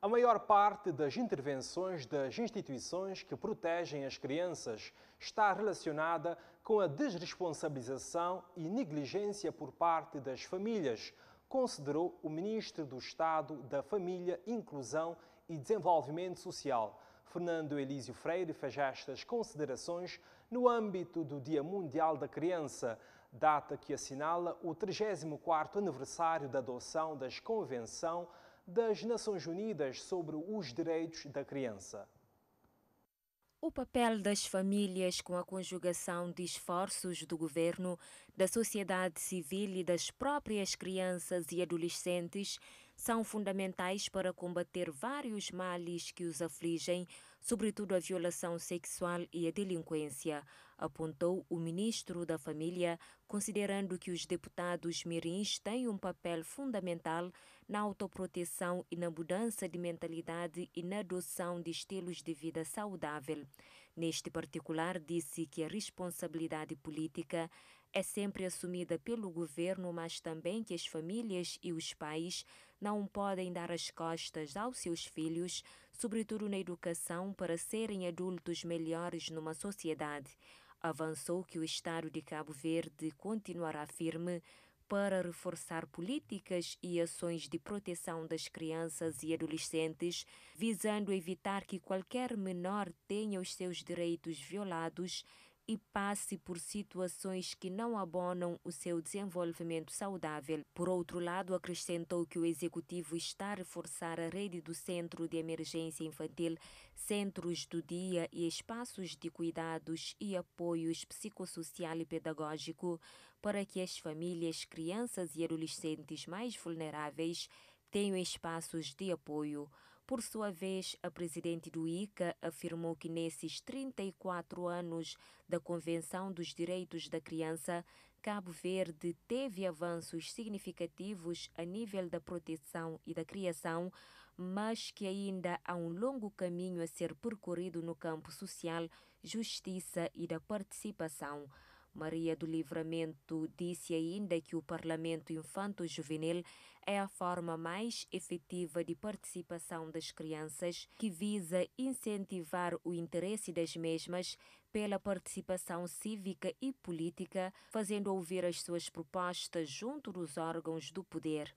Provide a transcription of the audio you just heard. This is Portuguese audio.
A maior parte das intervenções das instituições que protegem as crianças está relacionada com a desresponsabilização e negligência por parte das famílias, considerou o Ministro do Estado da Família, Inclusão e Desenvolvimento Social. Fernando Elísio Freire fez estas considerações no âmbito do Dia Mundial da Criança, data que assinala o 34º aniversário da adoção das Convenções das Nações Unidas sobre os Direitos da Criança. O papel das famílias com a conjugação de esforços do governo, da sociedade civil e das próprias crianças e adolescentes são fundamentais para combater vários males que os afligem, sobretudo a violação sexual e a delinquência, apontou o ministro da Família, considerando que os deputados mirins têm um papel fundamental na autoproteção e na mudança de mentalidade e na adoção de estilos de vida saudável. Neste particular, disse que a responsabilidade política é sempre assumida pelo governo, mas também que as famílias e os pais não podem dar as costas aos seus filhos, sobretudo na educação, para serem adultos melhores numa sociedade. Avançou que o Estado de Cabo Verde continuará firme para reforçar políticas e ações de proteção das crianças e adolescentes, visando evitar que qualquer menor tenha os seus direitos violados e passe por situações que não abonam o seu desenvolvimento saudável. Por outro lado, acrescentou que o Executivo está a reforçar a rede do Centro de Emergência Infantil, centros do dia e espaços de cuidados e apoios psicossocial e pedagógico para que as famílias, crianças e adolescentes mais vulneráveis tenham espaços de apoio. Por sua vez, a presidente do ICA afirmou que nesses 34 anos da Convenção dos Direitos da Criança, Cabo Verde teve avanços significativos a nível da proteção e da criação, mas que ainda há um longo caminho a ser percorrido no campo social, justiça e da participação. Maria do Livramento disse ainda que o Parlamento Infanto-Juvenil é a forma mais efetiva de participação das crianças, que visa incentivar o interesse das mesmas pela participação cívica e política, fazendo ouvir as suas propostas junto dos órgãos do poder.